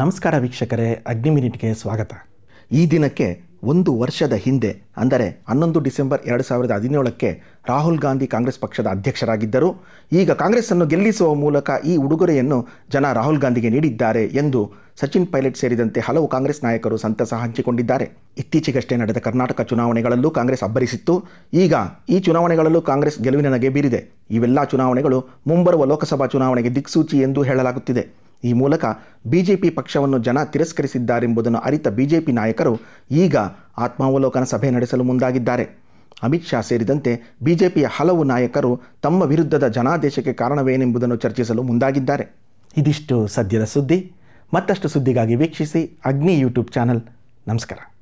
ನಮಸ್ಕಾರ ವೀಕ್ಷಕರೇ ಅಗ್ನಿ ಮಿನಿಟ್ಗೆ ಸ್ವಾಗತ ಈ ದಿನಕ್ಕೆ ಒಂದು ವರ್ಷದ ಹಿಂದೆ ಅಂದರೆ ಹನ್ನೊಂದು ಡಿಸೆಂಬರ್ ಎರಡು ಸಾವಿರದ ಹದಿನೇಳಕ್ಕೆ ರಾಹುಲ್ ಗಾಂಧಿ ಕಾಂಗ್ರೆಸ್ ಪಕ್ಷದ ಅಧ್ಯಕ್ಷರಾಗಿದ್ದರು ಈಗ ಕಾಂಗ್ರೆಸ್ಸನ್ನು ಗೆಲ್ಲಿಸುವ ಮೂಲಕ ಈ ಉಡುಗೊರೆಯನ್ನು ಜನ ರಾಹುಲ್ ಗಾಂಧಿಗೆ ನೀಡಿದ್ದಾರೆ ಎಂದು ಸಚಿನ್ ಪೈಲಟ್ ಸೇರಿದಂತೆ ಹಲವು ಕಾಂಗ್ರೆಸ್ ನಾಯಕರು ಸಂತಸ ಹಂಚಿಕೊಂಡಿದ್ದಾರೆ ಇತ್ತೀಚೆಗಷ್ಟೇ ನಡೆದ ಕರ್ನಾಟಕ ಚುನಾವಣೆಗಳಲ್ಲೂ ಕಾಂಗ್ರೆಸ್ ಅಬ್ಬರಿಸಿತ್ತು ಈಗ ಈ ಚುನಾವಣೆಗಳಲ್ಲೂ ಕಾಂಗ್ರೆಸ್ ಗೆಲುವಿನ ನಗೆ ಬೀರಿದೆ ಇವೆಲ್ಲ ಚುನಾವಣೆಗಳು ಮುಂಬರುವ ಲೋಕಸಭಾ ಚುನಾವಣೆಗೆ ದಿಕ್ಸೂಚಿ ಎಂದು ಹೇಳಲಾಗುತ್ತಿದೆ ಈ ಮೂಲಕ ಬಿಜೆಪಿ ಪಕ್ಷವನ್ನು ಜನ ತಿರಸ್ಕರಿಸಿದ್ದಾರೆಂಬುದನ್ನು ಅರಿತ ಬಿಜೆಪಿ ನಾಯಕರು ಈಗ ಆತ್ಮಾವಲೋಕನ ಸಭೆ ನಡೆಸಲು ಮುಂದಾಗಿದ್ದಾರೆ ಅಮಿತ್ ಶಾ ಸೇರಿದಂತೆ ಬಿಜೆಪಿಯ ಹಲವು ನಾಯಕರು ತಮ್ಮ ವಿರುದ್ಧದ ಜನಾದೇಶಕ್ಕೆ ಕಾರಣವೇನೆಂಬುದನ್ನು ಚರ್ಚಿಸಲು ಮುಂದಾಗಿದ್ದಾರೆ ಇದಿಷ್ಟು ಸದ್ಯದ ಸುದ್ದಿ ಮತ್ತಷ್ಟು ಸುದ್ದಿಗಾಗಿ ವೀಕ್ಷಿಸಿ ಅಗ್ನಿ ಯೂಟ್ಯೂಬ್ ಚಾನಲ್ ನಮಸ್ಕಾರ